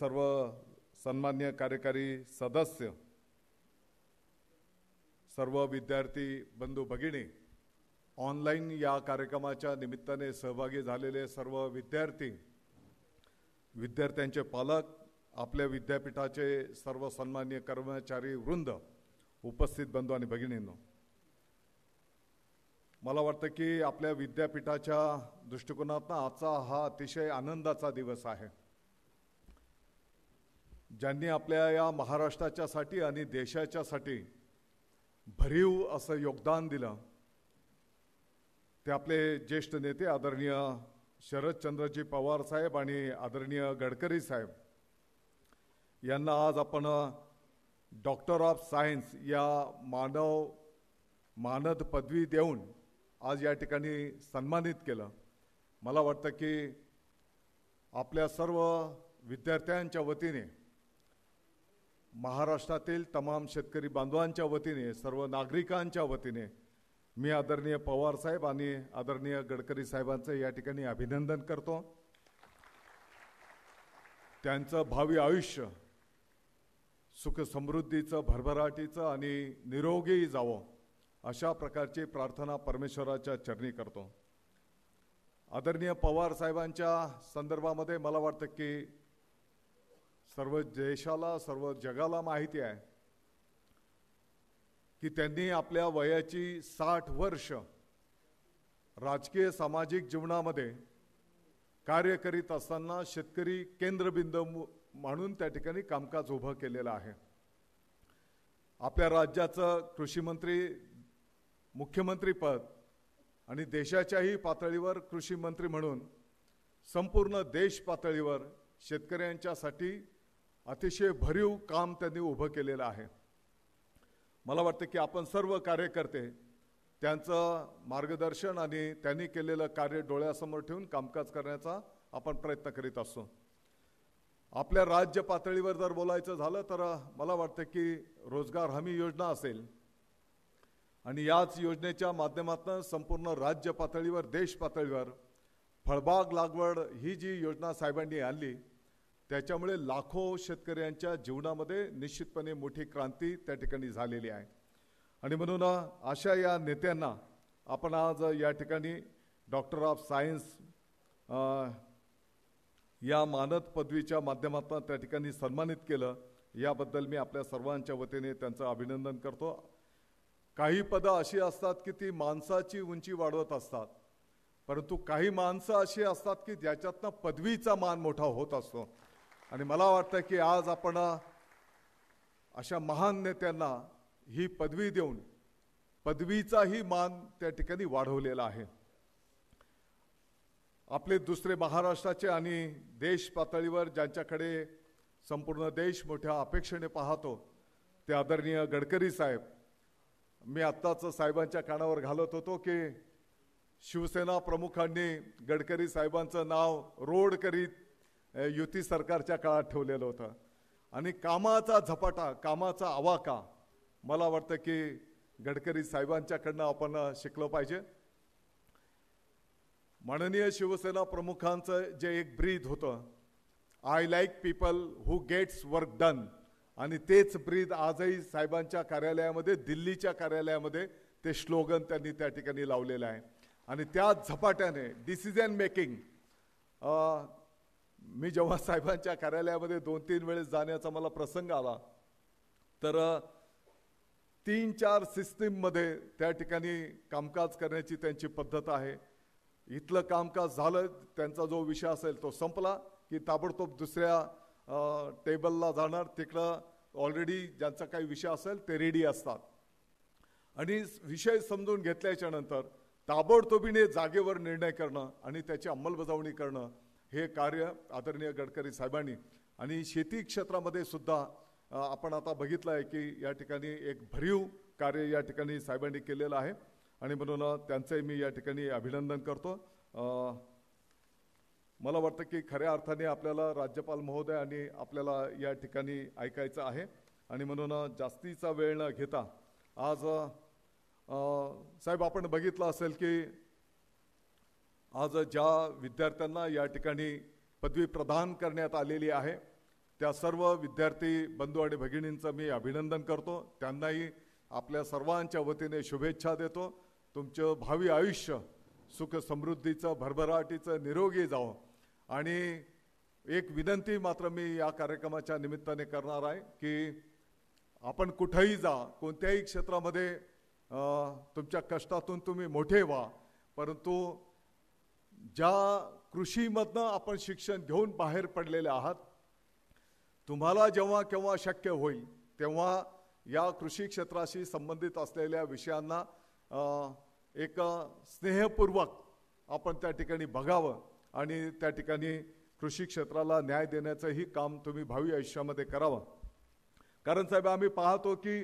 सर्व सन्मान्य कार्यकारी सदस्य सर्व विद्यार्थी बंधू भगिनी ऑनलाईन या कार्यक्रमाच्या निमित्ताने सहभागी झालेले सर्व विद्यार्थी विद्यार्थ्यांचे पालक आपल्या विद्यापीठाचे सर्व सन्मान्य कर्मचारी वृंद उपस्थित बंधू आणि भगिनींनो मला वाटतं की आपल्या विद्यापीठाच्या दृष्टिकोनातनं आजचा हा अतिशय आनंदाचा दिवस आहे ज्यांनी आपल्या या महाराष्ट्राच्यासाठी आणि देशाच्यासाठी भरीव असं योगदान दिलं ते आपले ज्येष्ठ नेते आदरणीय शरदचंद्रजी पवार साहेब आणि आदरणीय गडकरी साहेब यांना आज आपण डॉक्टर ऑफ सायन्स या मानव मानद पदवी देऊन आज या ठिकाणी सन्मानित केलं मला वाटतं की आपल्या सर्व विद्यार्थ्यांच्या वतीने महाराष्ट्रातील तमाम शेतकरी बांधवांच्या वतीने सर्व नागरिकांच्या वतीने मी आदरणीय पवार साहेब आणि आदरणीय गडकरी साहेबांचं या ठिकाणी अभिनंदन करतो त्यांचं भावी आयुष्य सुख समृद्धीचं भरभराटीचं आणि निरोगी जावं अशा प्रकारची प्रार्थना परमेश्वराच्या चरणी करतो आदरणीय पवार साहेबांच्या संदर्भामध्ये मला वाटतं की सर्व देशाला सर्व जगाला माहिती आहे की त्यांनी आपल्या वयाची साठ वर्ष राजकीय सामाजिक जीवनामध्ये कार्य करीत असताना शेतकरी केंद्रबिंदू म्हणून त्या ठिकाणी कामकाज उभं केलेलं आहे आपल्या राज्याचं कृषीमंत्री मुख्यमंत्रीपद आणि देशाच्याही पातळीवर कृषी मंत्री म्हणून संपूर्ण देश पातळीवर शेतकऱ्यांच्यासाठी अतिशय भरीव काम त्यांनी उभं केलेलं आहे मला वाटतं की आपण सर्व कार्यकर्ते त्यांचं मार्गदर्शन आणि त्यांनी केलेलं कार्य डोळ्यासमोर ठेवून कामकाज करण्याचा आपण प्रयत्न करीत असतो आपल्या राज्य पातळीवर जर बोलायचं झालं तर मला वाटतं की रोजगार हमी योजना असेल आणि याच योजनेच्या माध्यमातून संपूर्ण राज्य पातळीवर देश पातळीवर फळबाग लागवड ही जी योजना साहेबांनी आणली त्याच्यामुळे लाखो शेतकऱ्यांच्या जीवनामध्ये निश्चितपणे मोठी क्रांती त्या ठिकाणी झालेली आहे आणि म्हणून अशा या नेत्यांना आपण आज या ठिकाणी डॉक्टर ऑफ सायन्स या मानद पदवीच्या माध्यमातून त्या ठिकाणी सन्मानित केलं याबद्दल मी आपल्या सर्वांच्या वतीने त्यांचं अभिनंदन करतो काही पदं अशी असतात की ती माणसाची उंची वाढवत असतात परंतु काही माणसं अशी असतात की ज्याच्यातनं पदवीचा मान मोठा होत असतो आणि मला वाटतं की आज आपण अशा महान नेत्यांना ही पदवी देऊन पदवीचाही मान त्या ठिकाणी वाढवलेला आहे आपले दुसरे महाराष्ट्राचे आणि देश पातळीवर ज्यांच्याकडे संपूर्ण देश मोठ्या अपेक्षेने पाहतो ते आदरणीय गडकरी साहेब मी आत्ताच साहेबांच्या कानावर घालत होतो की शिवसेना प्रमुखांनी गडकरी साहेबांचं नाव रोड करीत युती सरकारच्या काळात ठेवलेलं होतं आणि कामाचा झपाटा कामाचा आवाका मला वाटतं की गडकरी साहेबांच्याकडनं आपण शिकलं पाहिजे माननीय शिवसेना प्रमुखांचं जे एक ब्रीद होतं I like people who gets work done आणि तेच ब्रीद आजही साहेबांच्या कार्यालयामध्ये दिल्लीच्या कार्यालयामध्ये ते श्लोगन त्यांनी त्या ठिकाणी लावलेलं आहे आणि त्या झपाट्याने डिसिजन मेकिंग मी जेव्हा साहेबांच्या कार्यालयामध्ये दोन तीन वेळेस जाण्याचा मला प्रसंग आला तर तीन चार सिस्टीम मध्ये त्या ठिकाणी कामकाज करण्याची त्यांची पद्धत आहे इथलं कामकाज झालं त्यांचा जो विषय असेल तो संपला की ताबडतोब दुसऱ्या टेबलला जाणार तिकडं ऑलरेडी ज्यांचा काही विषय असेल ते रेडी असतात आणि विषय समजून घेतल्याच्या नंतर ताबडतोबीने जागेवर निर्णय करणं आणि त्याची अंमलबजावणी करणं हे कार्य आदरणीय गडकरी साहेबांनी आणि शेती क्षेत्रामध्ये सुद्धा आपण आता बघितलं आहे की या ठिकाणी एक भरीव कार्य या ठिकाणी साहेबांनी केलेलं आहे आणि म्हणून त्यांचंही मी या ठिकाणी अभिनंदन करतो मला वाटतं की खऱ्या अर्थाने आपल्याला राज्यपाल महोदय आणि आपल्याला या ठिकाणी ऐकायचं आहे आणि म्हणून जास्तीचा वेळ न घेता आज साहेब आपण बघितलं असेल की आज ज्या विद्यार्थ्यांना या ठिकाणी पदवी प्रदान करण्यात आलेली आहे त्या सर्व विद्यार्थी बंधू आणि भगिनींचं मी अभिनंदन करतो त्यांनाही आपल्या सर्वांच्या वतीने शुभेच्छा देतो तुमचं भावी आयुष्य सुख समृद्धीचं भरभराटीचं निरोगी जावं आणि एक विनंती मात्र मी या कार्यक्रमाच्या निमित्ताने करणार आहे की आपण कुठंही जा कोणत्याही क्षेत्रामध्ये तुमच्या कष्टातून तुम्ही मोठे व्हा परंतु ज्या कृषीमधनं आपण शिक्षण घेऊन बाहेर पडलेले आहात तुम्हाला जेव्हा केव्हा शक्य होईल तेव्हा या कृषी क्षेत्राशी संबंधित असलेल्या विषयांना एक स्नेहपूर्वक आपण त्या ठिकाणी बघावं आणि त्या ठिकाणी कृषी क्षेत्राला न्याय देण्याचंही काम तुम्ही भावी आयुष्यामध्ये करावं कारण साहेब आम्ही पाहतो की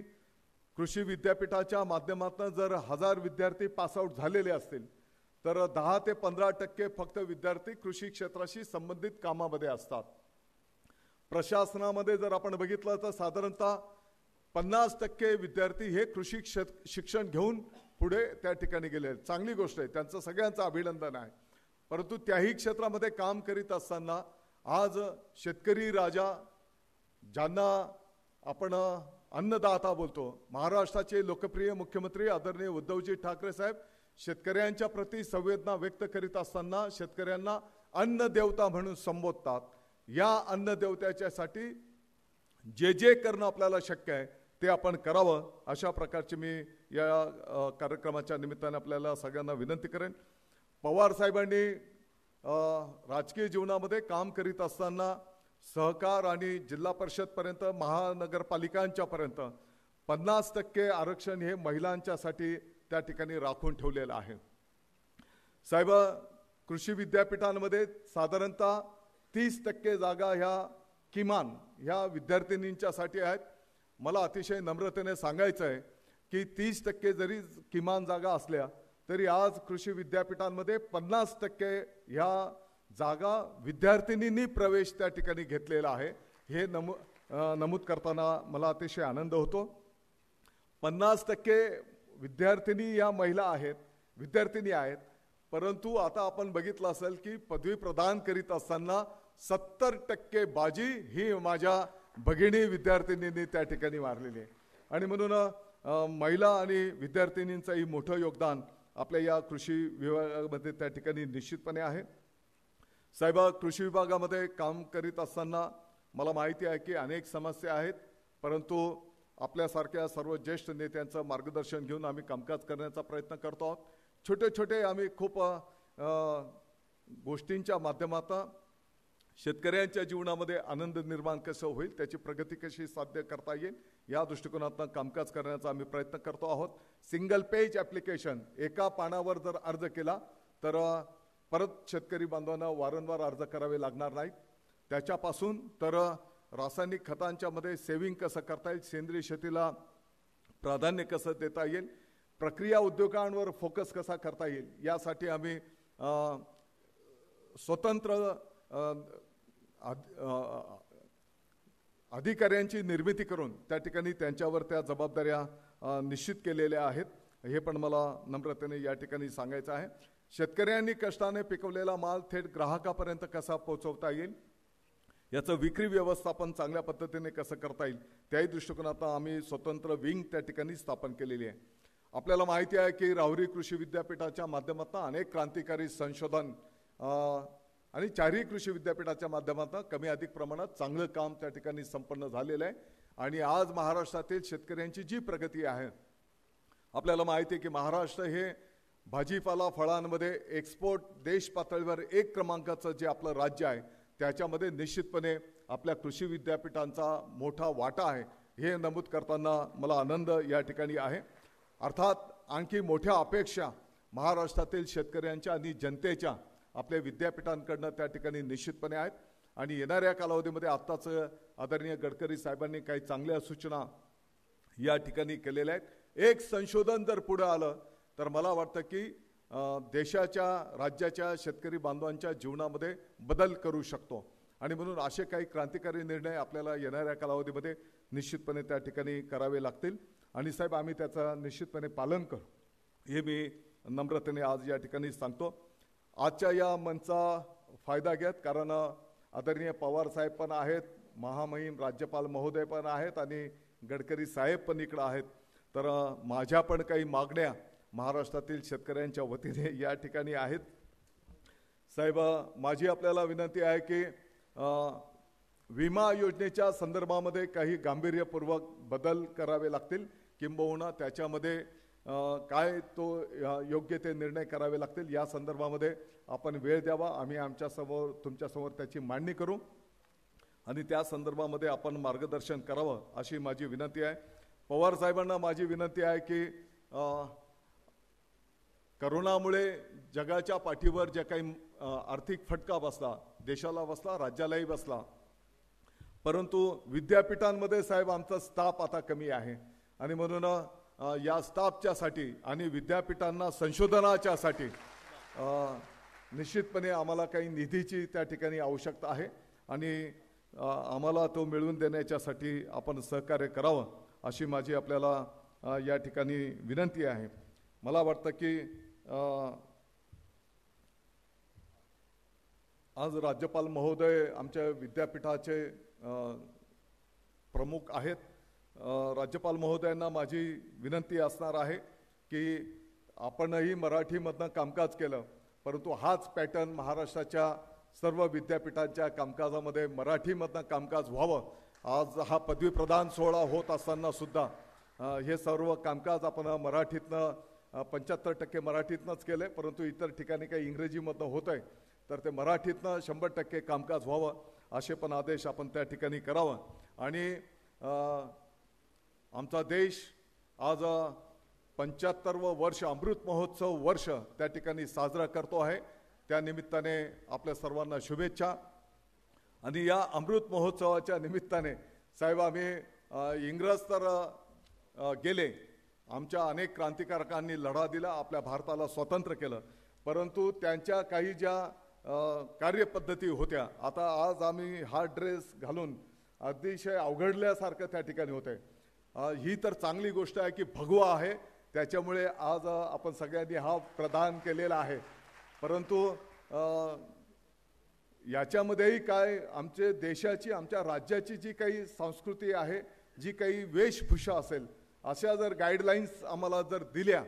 कृषी विद्यापीठाच्या माध्यमातून जर हजार विद्यार्थी पासआउट झालेले असतील तर दहा ते पंधरा टक्के फक्त विद्यार्थी कृषी क्षेत्राशी संबंधित कामामध्ये असतात प्रशासनामध्ये जर आपण बघितलं तर साधारणतः पन्नास टक्के विद्यार्थी हे कृषी क्षेत्र शिक्षण घेऊन पुढे त्या ठिकाणी गेले चांगली गोष्ट आहे त्यांचं सगळ्यांचं अभिनंदन आहे परंतु त्याही क्षेत्रामध्ये काम करीत असताना आज शेतकरी राजा ज्यांना आपण अन्नदाता बोलतो महाराष्ट्राचे लोकप्रिय मुख्यमंत्री आदरणीय उद्धवजी ठाकरे साहेब शेतकऱ्यांच्या प्रती संवेदना व्यक्त करीत असताना शेतकऱ्यांना अन्नदेवता म्हणून संबोधतात या अन्नदेवत्याच्यासाठी जे जे करणं आपल्याला शक्य आहे ते आपण करावं अशा प्रकारची मी या कार्यक्रमाच्या निमित्ताने आपल्याला सगळ्यांना विनंती करेन पवार साहेबांनी राजकीय जीवनामध्ये काम करीत असताना सहकार आणि जिल्हा परिषदपर्यंत महानगरपालिकांच्यापर्यंत पन्नास टक्के आरक्षण हे महिलांच्यासाठी त्या ठिकाणी राखून ठेवलेला आहे साहेब कृषी विद्यापीठांमध्ये साधारणतः तीस टक्के जागा ह्या किमान ह्या विद्यार्थिनींच्यासाठी आहेत मला अतिशय नम्रतेने सांगायचं आहे की तीस टक्के जरी किमान जागा असल्या तरी आज कृषी विद्यापीठांमध्ये पन्नास टक्के ह्या जागा विद्यार्थिनींनी प्रवेश त्या ठिकाणी घेतलेला आहे हे नमू नमूद करताना मला अतिशय आनंद होतो पन्नास टक्के विद्यार्थिनी या महिला आहेत विद्यार्थिनी आहेत परंतु आता आपण बघितलं असेल की पदवी प्रदान करीत असताना सत्तर टक्के बाजी ही माझ्या भगिनी विद्यार्थिनींनी त्या ठिकाणी मारलेली आहे आणि म्हणून महिला आणि विद्यार्थिनींचंही मोठं योगदान आपल्या या कृषी विभागामध्ये त्या ठिकाणी निश्चितपणे आहे साहेब कृषी विभागामध्ये काम करीत असताना मला माहिती आहे की अनेक समस्या आहेत परंतु आपल्यासारख्या सर्व ज्येष्ठ नेत्यांचं मार्गदर्शन घेऊन आम्ही कामकाज करण्याचा प्रयत्न करतो आहोत छोटे छोटे आम्ही खूप गोष्टींच्या माध्यमातून शेतकऱ्यांच्या जीवनामध्ये आनंद निर्माण कसं होईल त्याची प्रगती कशी साध्य करता येईल या दृष्टिकोनातून कामकाज करण्याचा आम्ही प्रयत्न करतो आहोत सिंगल पेज ॲप्लिकेशन एका पानावर जर अर्ज केला तर परत शेतकरी बांधवांना वारंवार अर्ज करावे लागणार नाहीत त्याच्यापासून तर रासायनिक खतांच्या मध्ये सेव्हिंग कसं करता येईल सेंद्रिय शेतीला प्राधान्य कसं देता येईल प्रक्रिया उद्योगांवर फोकस कसा करता येईल यासाठी आम्ही स्वतंत्र अधिकाऱ्यांची निर्मिती करून त्या ठिकाणी त्यांच्यावर त्या जबाबदाऱ्या निश्चित केलेल्या आहेत हे पण मला नम्रतेने या ठिकाणी सांगायचं आहे शेतकऱ्यांनी कष्टाने पिकवलेला माल थेट ग्राहकापर्यंत कसा पोहोचवता येईल याचं विक्री व्यवस्थापन चांगल्या पद्धतीने कसं करता येईल त्याही दृष्टिकोनातून आम्ही स्वतंत्र विंग त्या ठिकाणी स्थापन केलेली आहे आपल्याला माहिती आहे की राहुरी कृषी विद्यापीठाच्या माध्यमातून अनेक क्रांतिकारी संशोधन आणि चारही कृषी विद्यापीठाच्या माध्यमातून कमी अधिक प्रमाणात चांगलं काम त्या ठिकाणी संपन्न झालेलं आहे आणि आज महाराष्ट्रातील शेतकऱ्यांची जी प्रगती आहे आपल्याला माहिती आहे की महाराष्ट्र हे भाजीपाला फळांमध्ये एक्सपोर्ट देश पातळीवर एक क्रमांकाचं जे आपलं राज्य आहे त्याच्यामध्ये निश्चितपणे आपल्या कृषी विद्यापीठांचा मोठा वाटा आहे हे नमूद करताना मला आनंद या ठिकाणी आहे अर्थात आणखी मोठ्या अपेक्षा महाराष्ट्रातील शेतकऱ्यांच्या आणि जनतेच्या आपल्या विद्यापीठांकडनं त्या ठिकाणी निश्चितपणे आहेत आणि येणाऱ्या कालावधीमध्ये आत्ताचं आदरणीय गडकरी साहेबांनी काही चांगल्या सूचना या ठिकाणी केलेल्या आहेत एक संशोधन जर पुढं आलं तर मला वाटतं की देशाच्या राज्याच्या शेतकरी बांधवांच्या जीवनामध्ये बदल करू शकतो आणि म्हणून असे काही क्रांतिकारी निर्णय आपल्याला येणाऱ्या कालावधीमध्ये निश्चितपणे त्या ठिकाणी करावे लागतील आणि साहेब आम्ही त्याचा निश्चितपणे पालन करू हे मी नम्रतेने आज या ठिकाणी सांगतो आजच्या या मंचा फायदा घ्यात कारण आदरणीय पवार साहेब पण आहेत महामहिम राज्यपाल महोदय पण आहेत आणि गडकरी साहेब पण इकडं आहेत तर माझ्या पण काही मागण्या महाराष्ट्रातील शेतकऱ्यांच्या वतीने या ठिकाणी आहेत साहेब माझी आपल्याला विनंती आहे की विमा योजनेच्या संदर्भामध्ये काही गांभीर्यपूर्वक बदल करावे लागतील किंबहुना त्याच्यामध्ये काय तो योग्य ते निर्णय करावे लागतील या संदर्भामध्ये आपण वेळ द्यावा आम्ही आमच्यासमोर तुमच्यासमोर त्याची मांडणी करू आणि त्या संदर्भामध्ये आपण मार्गदर्शन करावं अशी माझी विनंती आहे पवार साहेबांना माझी विनंती आहे की करोनामुळे जगाच्या पाठीवर जे काही आर्थिक फटका बसला देशाला बसला राज्यालाही बसला परंतु विद्यापीठांमध्ये साहेब आमचा स्टाफ आता कमी आहे आणि म्हणून या स्टाफच्यासाठी आणि विद्यापीठांना संशोधनाच्यासाठी निश्चितपणे आम्हाला काही निधीची त्या ठिकाणी आवश्यकता आहे आणि आम्हाला तो मिळवून देण्याच्यासाठी आपण सहकार्य करावं अशी माझी आपल्याला या ठिकाणी विनंती आहे मला वाटतं की आज राज्यपाल महोदय आमच्या विद्यापीठाचे प्रमुख आहेत राज्यपाल महोदयांना माझी विनंती असणार आहे की आपणही मराठीमधनं कामकाज केलं परंतु हाच पॅटर्न महाराष्ट्राच्या सर्व विद्यापीठांच्या कामकाजामध्ये मराठीमधनं कामकाज व्हावं आज हा पदवीप्रदान सोहळा होत असताना सुद्धा हे सर्व कामकाज आपण मराठीतनं पंच्याहत्तर टक्के मराठीतनंच केले परंतु इतर ठिकाणी काही इंग्रजीमधनं होतं आहे तर ते मराठीतनं शंभर टक्के कामकाज व्हावं असे पण आदेश आपण त्या ठिकाणी करावा आणि आमचा देश आज पंच्याहत्तरवं वर्ष अमृत महोत्सव वर्ष त्या ठिकाणी साजरा करतो आहे त्यानिमित्ताने आपल्या सर्वांना शुभेच्छा आणि या अमृत महोत्सवाच्या निमित्ताने साहेब आम्ही इंग्रज तर गेले आमच्या अनेक क्रांतिकारकांनी लढा दिला आपल्या भारताला स्वतंत्र केलं परंतु त्यांच्या काही ज्या कार्यपद्धती होत्या आता आज आम्ही हा ड्रेस घालून अतिशय अवघडल्यासारखं त्या ठिकाणी होते ही तर चांगली गोष्ट आहे की भगवा आहे त्याच्यामुळे आज आपण सगळ्यांनी हा प्रदान केलेला आहे परंतु याच्यामध्येही काय आमचे देशाची आमच्या राज्याची जी काही संस्कृती आहे जी काही वेशभूषा असेल अशा जर गाईडलाईन्स आम्हाला जर दिल्या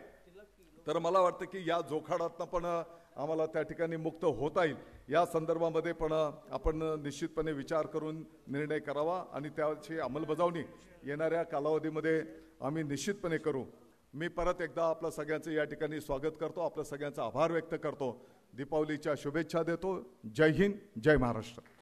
तर मला वाटतं की या जोखाडातनं पण आम्हाला त्या ठिकाणी मुक्त होता येईल या संदर्भामध्ये पण आपण निश्चितपणे विचार करून निर्णय करावा आणि त्याची अंमलबजावणी येणाऱ्या कालावधीमध्ये आम्ही निश्चितपणे करू मी परत एकदा आपलं सगळ्यांचं या ठिकाणी स्वागत करतो आपल्या सगळ्यांचा आभार व्यक्त करतो दीपावलीच्या शुभेच्छा देतो जय हिंद जय महाराष्ट्र